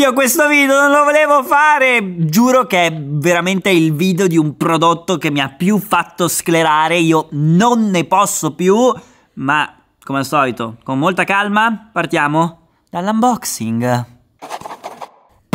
io questo video non lo volevo fare! Giuro che è veramente il video di un prodotto che mi ha più fatto sclerare, io non ne posso più, ma come al solito, con molta calma, partiamo dall'unboxing.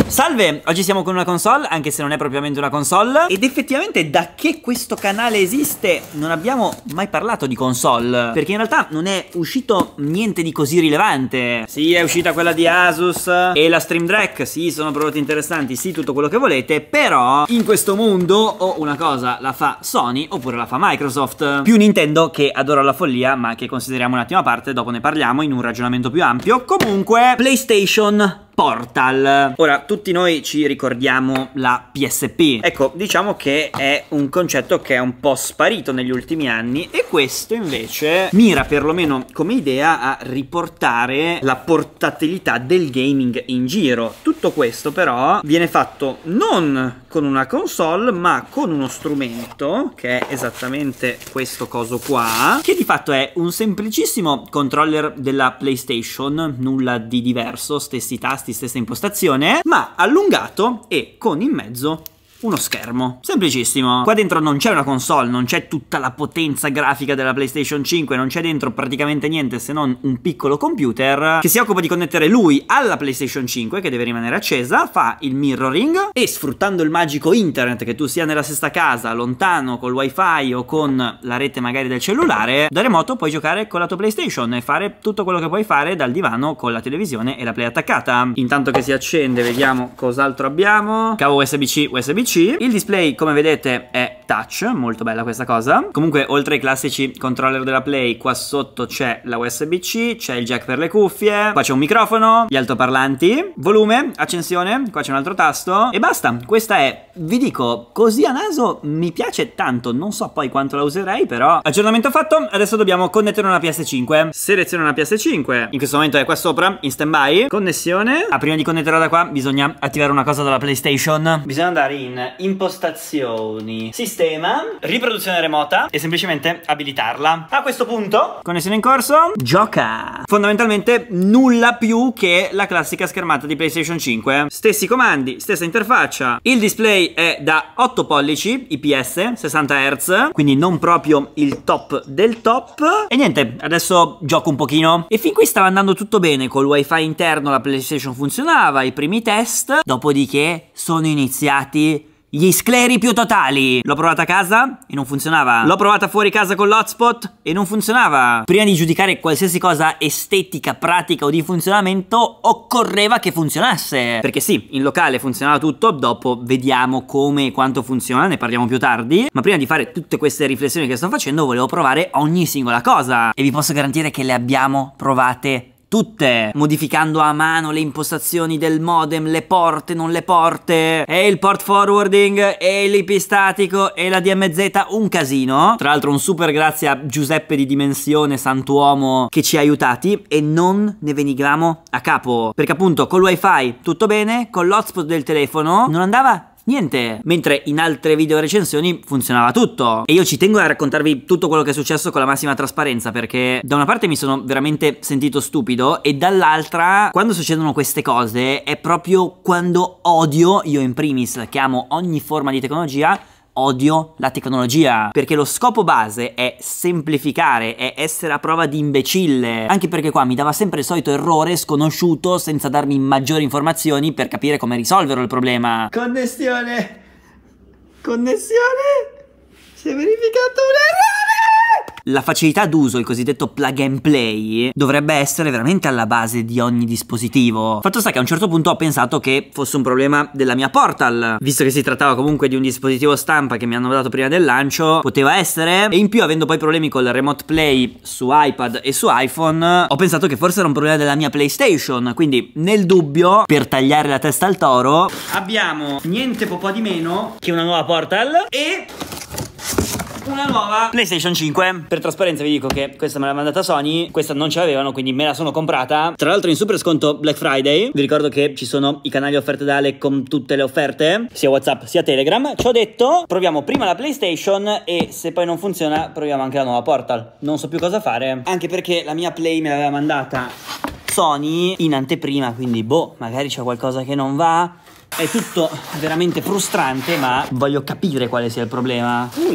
Salve, oggi siamo con una console, anche se non è propriamente una console Ed effettivamente da che questo canale esiste non abbiamo mai parlato di console Perché in realtà non è uscito niente di così rilevante Sì, è uscita quella di Asus e la Stream Deck, sì, sono prodotti interessanti, sì, tutto quello che volete Però in questo mondo o una cosa la fa Sony oppure la fa Microsoft Più Nintendo che adora la follia ma che consideriamo un attimo a parte, dopo ne parliamo in un ragionamento più ampio Comunque, PlayStation Portal. Ora, tutti noi ci ricordiamo la PSP. Ecco, diciamo che è un concetto che è un po' sparito negli ultimi anni e questo invece mira perlomeno come idea a riportare la portatilità del gaming in giro. Tutto questo però viene fatto non con una console ma con uno strumento che è esattamente questo coso qua che di fatto è un semplicissimo controller della PlayStation, nulla di diverso, stessi tasti stessa impostazione, ma allungato e con in mezzo uno schermo. Semplicissimo. Qua dentro non c'è una console, non c'è tutta la potenza grafica della PlayStation 5, non c'è dentro praticamente niente se non un piccolo computer che si occupa di connettere lui alla PlayStation 5 che deve rimanere accesa, fa il mirroring e sfruttando il magico internet che tu sia nella stessa casa, lontano col wifi o con la rete magari del cellulare, da remoto puoi giocare con la tua PlayStation e fare tutto quello che puoi fare dal divano con la televisione e la play attaccata. Intanto che si accende vediamo cos'altro abbiamo. Cavo USB-C, USB-C PC. Il display, come vedete, è touch, molto bella questa cosa. Comunque, oltre ai classici controller della Play, qua sotto c'è la USB-C, c'è il jack per le cuffie, qua c'è un microfono, gli altoparlanti, volume, accensione, qua c'è un altro tasto e basta. Questa è, vi dico, così a naso mi piace tanto, non so poi quanto la userei, però aggiornamento fatto, adesso dobbiamo connettere una PS5. Seleziono una PS5, in questo momento è qua sopra, in stand by, connessione. Ah, prima di connetterla da qua bisogna attivare una cosa dalla PlayStation. Bisogna andare in impostazioni, sistema, riproduzione remota e semplicemente abilitarla. A questo punto, connessione in corso, gioca. Fondamentalmente nulla più che la classica schermata di PlayStation 5. Stessi comandi, stessa interfaccia. Il display è da 8 pollici IPS, 60 Hz, quindi non proprio il top del top. E niente, adesso gioco un pochino. E fin qui stava andando tutto bene, col wifi interno la PlayStation funzionava, i primi test, dopodiché sono iniziati gli scleri più totali. L'ho provata a casa e non funzionava. L'ho provata fuori casa con l'hotspot e non funzionava. Prima di giudicare qualsiasi cosa estetica, pratica o di funzionamento, occorreva che funzionasse. Perché sì, in locale funzionava tutto, dopo vediamo come e quanto funziona, ne parliamo più tardi. Ma prima di fare tutte queste riflessioni che sto facendo, volevo provare ogni singola cosa. E vi posso garantire che le abbiamo provate tutte, modificando a mano le impostazioni del modem, le porte, non le porte, e il port forwarding, e l'IP statico, e la DMZ, un casino. Tra l'altro un super grazie a Giuseppe di Dimensione, Santuomo, che ci ha aiutati, e non ne venigramo a capo, perché appunto col wifi tutto bene, con l'hotspot del telefono non andava niente. Mentre in altre video recensioni funzionava tutto. E io ci tengo a raccontarvi tutto quello che è successo con la massima trasparenza perché da una parte mi sono veramente sentito stupido e dall'altra quando succedono queste cose è proprio quando odio io in primis che amo ogni forma di tecnologia odio la tecnologia perché lo scopo base è semplificare, è essere a prova di imbecille, anche perché qua mi dava sempre il solito errore sconosciuto senza darmi maggiori informazioni per capire come risolverlo il problema. Connessione! Connessione! Si è verificato un errore! la facilità d'uso, il cosiddetto plug and play, dovrebbe essere veramente alla base di ogni dispositivo. Fatto sta che a un certo punto ho pensato che fosse un problema della mia Portal, visto che si trattava comunque di un dispositivo stampa che mi hanno dato prima del lancio, poteva essere, e in più avendo poi problemi col remote play su iPad e su iPhone, ho pensato che forse era un problema della mia PlayStation, quindi nel dubbio, per tagliare la testa al toro, abbiamo niente po' di meno che una nuova Portal e una nuova PlayStation 5. Per trasparenza vi dico che questa me l'ha mandata Sony, questa non ce l'avevano, quindi me la sono comprata. Tra l'altro in super sconto Black Friday. Vi ricordo che ci sono i canali offerte da Ale con tutte le offerte, sia WhatsApp sia Telegram. Ci ho detto, proviamo prima la PlayStation e se poi non funziona proviamo anche la nuova Portal. Non so più cosa fare, anche perché la mia Play me l'aveva mandata Sony in anteprima, quindi boh, magari c'è qualcosa che non va. È tutto veramente frustrante, ma voglio capire quale sia il problema. Uh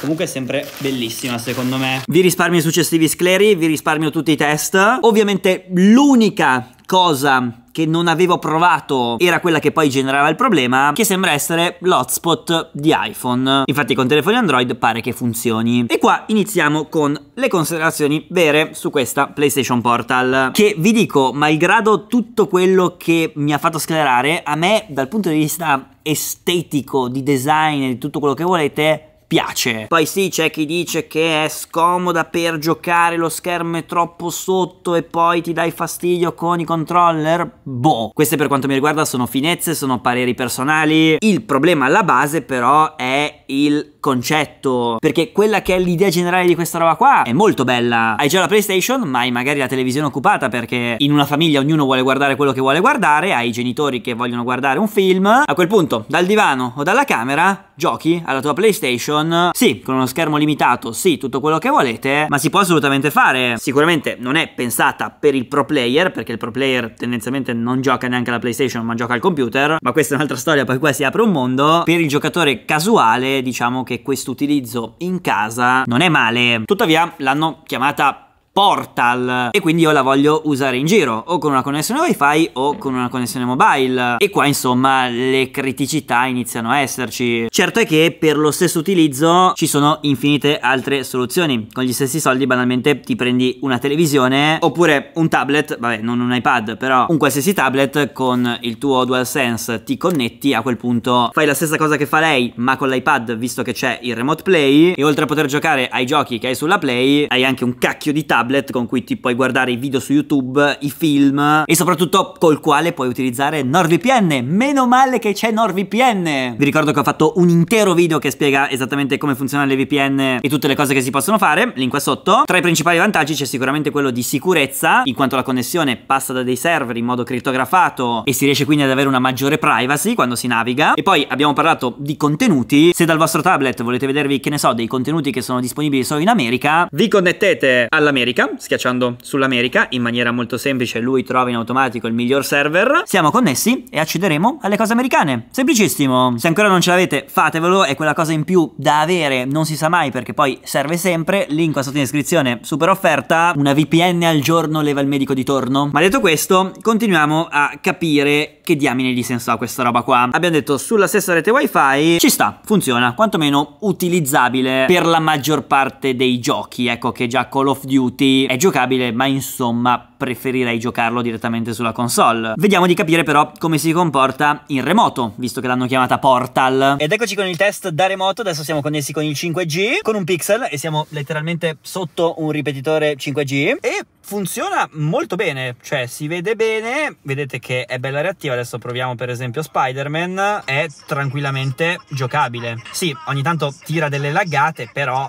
comunque è sempre bellissima secondo me. Vi risparmio i successivi scleri, vi risparmio tutti i test. Ovviamente l'unica cosa che non avevo provato era quella che poi generava il problema, che sembra essere l'hotspot di iPhone. Infatti con telefoni Android pare che funzioni. E qua iniziamo con le considerazioni vere su questa PlayStation Portal, che vi dico, malgrado tutto quello che mi ha fatto sclerare, a me dal punto di vista estetico, di design e di tutto quello che volete, piace. Poi sì, c'è chi dice che è scomoda per giocare, lo schermo è troppo sotto e poi ti dai fastidio con i controller. Boh. Queste per quanto mi riguarda sono finezze, sono pareri personali. Il problema alla base però è il concetto, perché quella che è l'idea generale di questa roba qua è molto bella. Hai già la PlayStation, ma hai magari la televisione occupata perché in una famiglia ognuno vuole guardare quello che vuole guardare, hai i genitori che vogliono guardare un film. A quel punto, dal divano o dalla camera, giochi alla tua PlayStation Vision. Sì, con uno schermo limitato, sì, tutto quello che volete, ma si può assolutamente fare. Sicuramente non è pensata per il pro player, perché il pro player tendenzialmente non gioca neanche alla PlayStation, ma gioca al computer, ma questa è un'altra storia, poi qua si apre un mondo. Per il giocatore casuale, diciamo che questo utilizzo in casa non è male. Tuttavia, l'hanno chiamata Portal e quindi io la voglio usare in giro o con una connessione wifi o con una connessione mobile e qua insomma le criticità iniziano a esserci certo è che per lo stesso utilizzo ci sono infinite altre soluzioni con gli stessi soldi banalmente ti prendi una televisione oppure un tablet vabbè non un iPad però un qualsiasi tablet con il tuo DualSense ti connetti a quel punto fai la stessa cosa che fa lei ma con l'iPad visto che c'è il remote play e oltre a poter giocare ai giochi che hai sulla play hai anche un cacchio di tablet tablet con cui ti puoi guardare i video su YouTube, i film e soprattutto col quale puoi utilizzare NordVPN. Meno male che c'è NordVPN! Vi ricordo che ho fatto un intero video che spiega esattamente come funzionano le VPN e tutte le cose che si possono fare, link qua sotto. Tra i principali vantaggi c'è sicuramente quello di sicurezza, in quanto la connessione passa da dei server in modo criptografato e si riesce quindi ad avere una maggiore privacy quando si naviga. E poi abbiamo parlato di contenuti, se dal vostro tablet volete vedervi, che ne so, dei contenuti che sono disponibili solo in America, vi connettete all'America l'America, schiacciando sull'America in maniera molto semplice lui trova in automatico il miglior server, siamo connessi e accederemo alle cose americane. Semplicissimo. Se ancora non ce l'avete, fatevelo, è quella cosa in più da avere, non si sa mai perché poi serve sempre, link qua sotto in descrizione, super offerta, una VPN al giorno leva il medico di torno. Ma detto questo, continuiamo a capire che diamine di senso ha questa roba qua. Abbiamo detto sulla stessa rete wifi ci sta, funziona, quantomeno utilizzabile per la maggior parte dei giochi, ecco che già Call of Duty tutti, è giocabile ma insomma preferirei giocarlo direttamente sulla console. Vediamo di capire però come si comporta in remoto, visto che l'hanno chiamata Portal. Ed eccoci con il test da remoto, adesso siamo connessi con il 5G, con un pixel e siamo letteralmente sotto un ripetitore 5G e funziona molto bene, cioè si vede bene, vedete che è bella reattiva, adesso proviamo per esempio Spider-Man, è tranquillamente giocabile. Sì, ogni tanto tira delle laggate, però...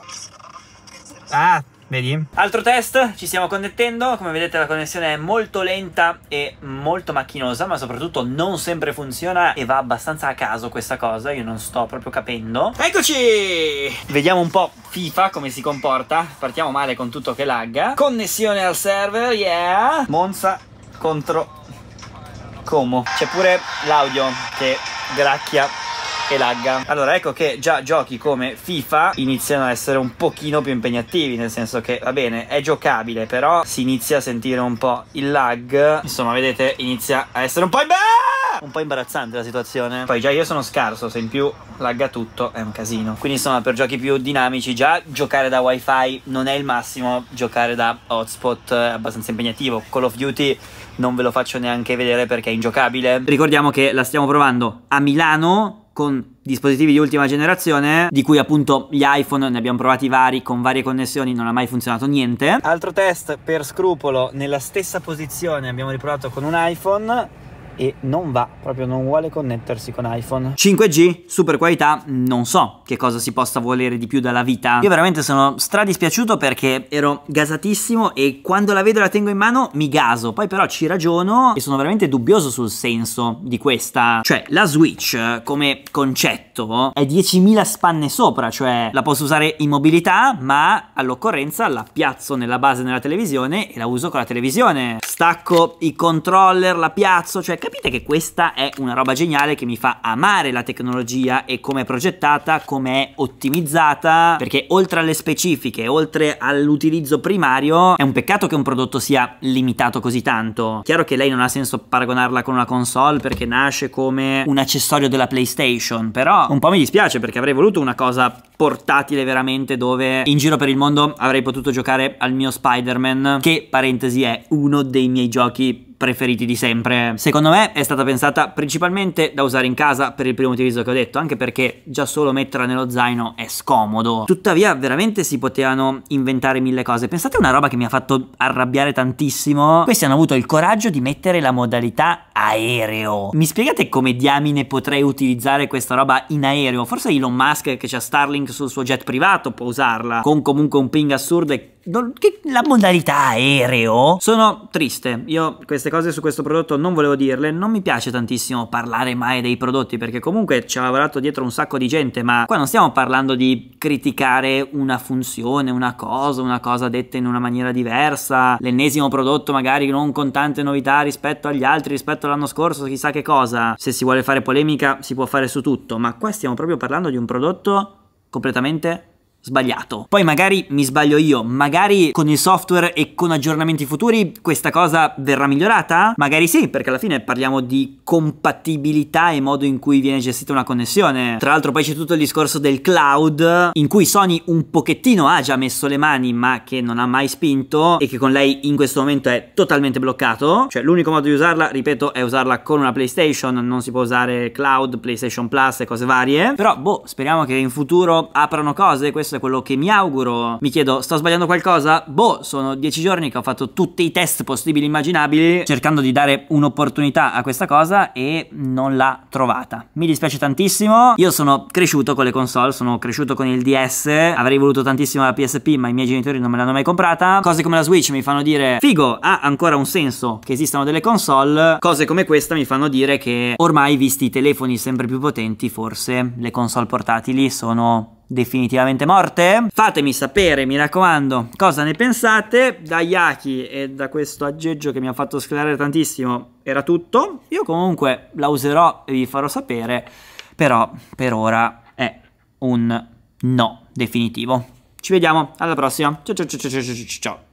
Ah, Vedi? Altro test, ci stiamo connettendo, come vedete la connessione è molto lenta e molto macchinosa, ma soprattutto non sempre funziona e va abbastanza a caso questa cosa, io non sto proprio capendo. Eccoci! Vediamo un po' FIFA come si comporta, partiamo male con tutto che lagga. Connessione al server, yeah! Monza contro Como. C'è pure l'audio che gracchia e lagga. Allora ecco che già giochi come FIFA iniziano a essere un pochino più impegnativi, nel senso che va bene, è giocabile, però si inizia a sentire un po' il lag. Insomma, vedete, inizia a essere un po' in un po' imbarazzante la situazione. Poi già io sono scarso, se in più lagga tutto è un casino. Quindi insomma per giochi più dinamici già giocare da wifi non è il massimo, giocare da hotspot è abbastanza impegnativo. Call of Duty non ve lo faccio neanche vedere perché è ingiocabile. Ricordiamo che la stiamo provando a Milano con dispositivi di ultima generazione, di cui appunto gli iPhone ne abbiamo provati vari con varie connessioni, non ha mai funzionato niente. Altro test per scrupolo, nella stessa posizione abbiamo riprovato con un iPhone e non va, proprio non vuole connettersi con iPhone. 5G, super qualità, non so che cosa si possa volere di più dalla vita. Io veramente sono stradispiaciuto perché ero gasatissimo e quando la vedo e la tengo in mano mi gaso, poi però ci ragiono e sono veramente dubbioso sul senso di questa. Cioè, la Switch eh, come concetto è 10.000 spanne sopra, cioè la posso usare in mobilità, ma all'occorrenza la piazzo nella base della televisione e la uso con la televisione. Stacco i controller, la piazzo, cioè Capite che questa è una roba geniale che mi fa amare la tecnologia e come è progettata, come è ottimizzata, perché oltre alle specifiche, oltre all'utilizzo primario, è un peccato che un prodotto sia limitato così tanto. Chiaro che lei non ha senso paragonarla con una console perché nasce come un accessorio della PlayStation, però un po' mi dispiace perché avrei voluto una cosa portatile veramente dove in giro per il mondo avrei potuto giocare al mio Spider-Man che parentesi è uno dei miei giochi preferiti di sempre. Secondo me è stata pensata principalmente da usare in casa per il primo utilizzo che ho detto, anche perché già solo metterla nello zaino è scomodo. Tuttavia veramente si potevano inventare mille cose. Pensate a una roba che mi ha fatto arrabbiare tantissimo. Questi hanno avuto il coraggio di mettere la modalità aereo. Mi spiegate come diamine potrei utilizzare questa roba in aereo? Forse Elon Musk che c'ha Starlink anche sul suo jet privato può usarla, con comunque un ping assurdo e la modalità aereo sono triste io queste cose su questo prodotto non volevo dirle non mi piace tantissimo parlare mai dei prodotti perché comunque ci ha lavorato dietro un sacco di gente ma qua non stiamo parlando di criticare una funzione una cosa una cosa detta in una maniera diversa l'ennesimo prodotto magari non con tante novità rispetto agli altri rispetto all'anno scorso chissà che cosa se si vuole fare polemica si può fare su tutto ma qua stiamo proprio parlando di un prodotto completamente sbagliato. Poi magari mi sbaglio io, magari con il software e con aggiornamenti futuri questa cosa verrà migliorata? Magari sì, perché alla fine parliamo di compatibilità e modo in cui viene gestita una connessione. Tra l'altro poi c'è tutto il discorso del cloud, in cui Sony un pochettino ha già messo le mani, ma che non ha mai spinto e che con lei in questo momento è totalmente bloccato. Cioè l'unico modo di usarla, ripeto, è usarla con una PlayStation, non si può usare cloud, PlayStation Plus e cose varie. Però boh, speriamo che in futuro aprano cose, questo questo è quello che mi auguro. Mi chiedo, sto sbagliando qualcosa? Boh, sono dieci giorni che ho fatto tutti i test possibili e immaginabili cercando di dare un'opportunità a questa cosa e non l'ha trovata. Mi dispiace tantissimo, io sono cresciuto con le console, sono cresciuto con il DS, avrei voluto tantissimo la PSP ma i miei genitori non me l'hanno mai comprata. Cose come la Switch mi fanno dire, figo, ha ancora un senso che esistano delle console. Cose come questa mi fanno dire che ormai visti i telefoni sempre più potenti forse le console portatili sono definitivamente morte? Fatemi sapere, mi raccomando, cosa ne pensate. Da Yaki e da questo aggeggio che mi ha fatto sclerare tantissimo era tutto. Io comunque la userò e vi farò sapere, però per ora è un no definitivo. Ci vediamo alla prossima. Ciao ciao ciao ciao ciao ciao